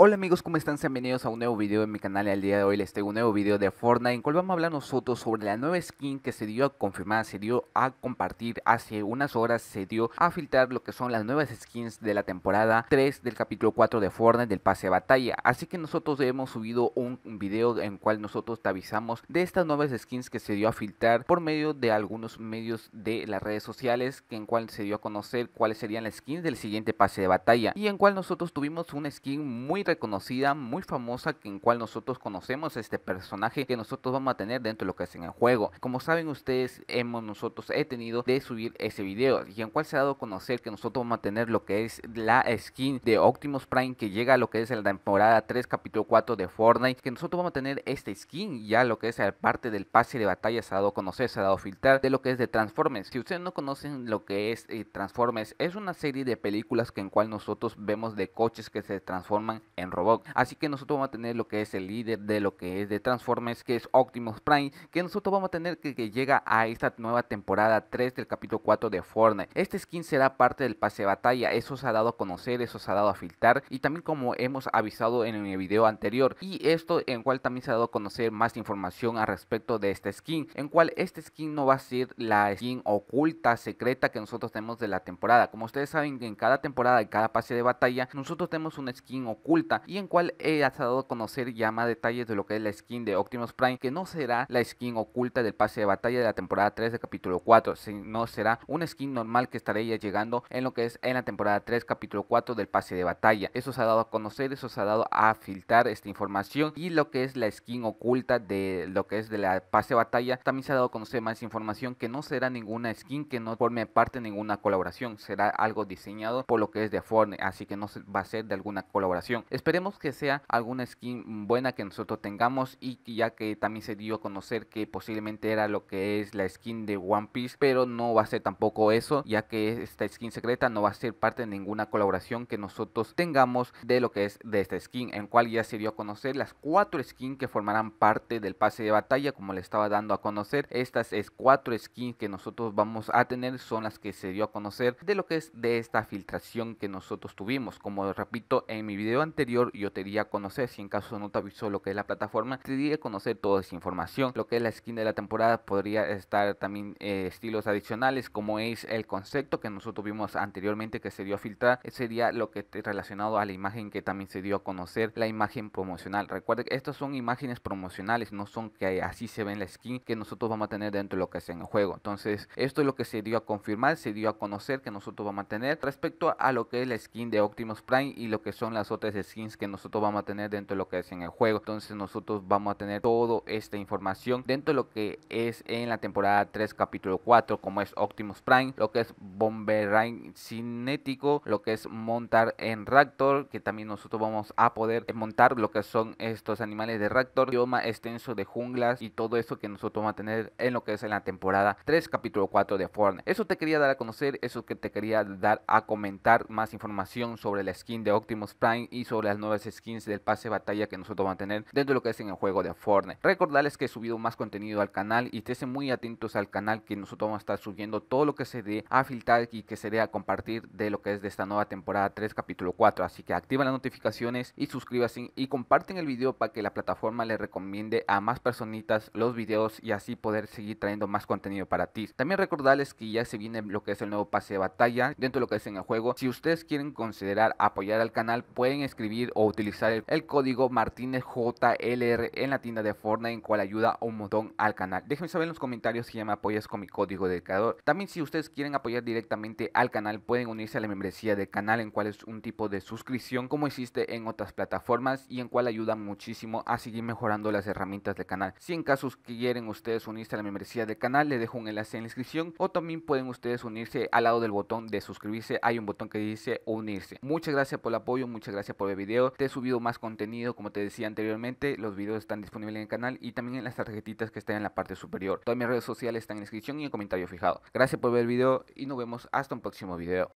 Hola amigos, ¿cómo están? Sean bienvenidos a un nuevo video en mi canal. y El día de hoy les traigo un nuevo video de Fortnite en cual vamos a hablar nosotros sobre la nueva skin que se dio a confirmar, se dio a compartir hace unas horas, se dio a filtrar lo que son las nuevas skins de la temporada 3 del capítulo 4 de Fortnite del pase de batalla. Así que nosotros hemos subido un video en cual nosotros te avisamos de estas nuevas skins que se dio a filtrar por medio de algunos medios de las redes sociales que en cual se dio a conocer cuáles serían las skins del siguiente pase de batalla y en cual nosotros tuvimos una skin muy reconocida, muy famosa, que en cual nosotros conocemos este personaje que nosotros vamos a tener dentro de lo que es en el juego. Como saben ustedes, hemos nosotros he tenido de subir ese video y en cual se ha dado a conocer que nosotros vamos a tener lo que es la skin de Optimus Prime que llega a lo que es la temporada 3, capítulo 4 de Fortnite, que nosotros vamos a tener esta skin ya lo que es parte del pase de batalla se ha dado a conocer, se ha dado a filtrar de lo que es de Transformers. Si ustedes no conocen lo que es eh, Transformers, es una serie de películas que en cual nosotros vemos de coches que se transforman en Robot. Así que nosotros vamos a tener lo que es el líder de lo que es de Transformers, que es Optimus Prime, que nosotros vamos a tener que, llega a esta nueva temporada 3 del capítulo 4 de Fortnite. Este skin será parte del pase de batalla, eso se ha dado a conocer, eso se ha dado a filtrar y también como hemos avisado en el video anterior y esto en cual también se ha dado a conocer más información al respecto de este skin, en cual este skin no va a ser la skin oculta, secreta que nosotros tenemos de la temporada. Como ustedes saben, en cada temporada, y cada pase de batalla, nosotros tenemos una skin oculta y en cual he ha dado a conocer ya más detalles de lo que es la skin de Optimus Prime, que no será la skin oculta del pase de batalla de la temporada 3 de capítulo 4, sino será una skin normal que estará ya llegando en lo que es en la temporada 3 capítulo 4 del pase de batalla. Eso se ha dado a conocer, eso se ha dado a filtrar esta información y lo que es la skin oculta de lo que es de la pase de batalla, también se ha dado a conocer más información que no será ninguna skin que no forme parte de ninguna colaboración, será algo diseñado por lo que es de Forne, así que no va a ser de alguna colaboración. Esperemos que sea alguna skin buena que nosotros tengamos y ya que también se dio a conocer que posiblemente era lo que es la skin de One Piece, pero no va a ser tampoco eso, ya que esta skin secreta no va a ser parte de ninguna colaboración que nosotros tengamos de lo que es de esta skin, en cual ya se dio a conocer las cuatro skins que formarán parte del pase de batalla, como le estaba dando a conocer. Estas es cuatro skins que nosotros vamos a tener son las que se dio a conocer de lo que es de esta filtración que nosotros tuvimos. Como repito en mi video anterior yo te diría conocer, si en caso no te avisó lo que es la plataforma, te diría conocer toda esa información. Lo que es la skin de la temporada podría estar también eh, estilos adicionales, como es el concepto que nosotros vimos anteriormente que se dio a filtrar, eh, sería lo que esté relacionado a la imagen que también se dio a conocer, la imagen promocional. recuerde que estas son imágenes promocionales, no son que así se ven la skin que nosotros vamos a tener dentro de lo que es en el juego. Entonces, esto es lo que se dio a confirmar, se dio a conocer que nosotros vamos a tener respecto a lo que es la skin de Optimus Prime y lo que son las otras skins que nosotros vamos a tener dentro de lo que es en el juego. Entonces nosotros vamos a tener toda esta información dentro de lo que es en la temporada 3 capítulo 4 como es Optimus Prime, lo que es Bomberine Cinético, lo que es montar en Raptor, que también nosotros vamos a poder montar lo que son estos animales de Raptor, idioma extenso de junglas y todo eso que nosotros vamos a tener en lo que es en la temporada 3 capítulo 4 de Fortnite. Eso te quería dar a conocer, eso que te quería dar a comentar más información sobre la skin de Optimus Prime y sobre las nuevas skins del pase de batalla que nosotros vamos a tener dentro de lo que es en el juego de Fortnite. Recordarles que he subido más contenido al canal y estén muy atentos al canal que nosotros vamos a estar subiendo todo lo que se dé a filtrar y que se dé a compartir de lo que es de esta nueva temporada 3 capítulo 4. Así que activa las notificaciones y suscríbanse y comparten el video para que la plataforma le recomiende a más personitas los videos y así poder seguir trayendo más contenido para ti. También recordarles que ya se viene lo que es el nuevo pase de batalla dentro de lo que es en el juego. Si ustedes quieren considerar apoyar al canal pueden escribir o utilizar el, código Martínez JLR en la tienda de Fortnite, en cual ayuda un montón al canal. Déjenme saber en los comentarios si ya me apoyas con mi código de creador. También si ustedes quieren apoyar directamente al canal, pueden unirse a la membresía del canal, en cual es un tipo de suscripción como existe en otras plataformas y en cual ayuda muchísimo a seguir mejorando las herramientas del canal. Si en casos quieren ustedes unirse a la membresía del canal, les dejo un enlace en la descripción o también pueden ustedes unirse al lado del botón de suscribirse. Hay un botón que dice unirse. Muchas gracias por el apoyo, muchas gracias por ver video. Te he subido más contenido, como te decía anteriormente, los videos están disponibles en el canal y también en las tarjetitas que están en la parte superior. Todas mis redes sociales están en la descripción y en el comentario fijado. Gracias por ver el video y nos vemos hasta un próximo video.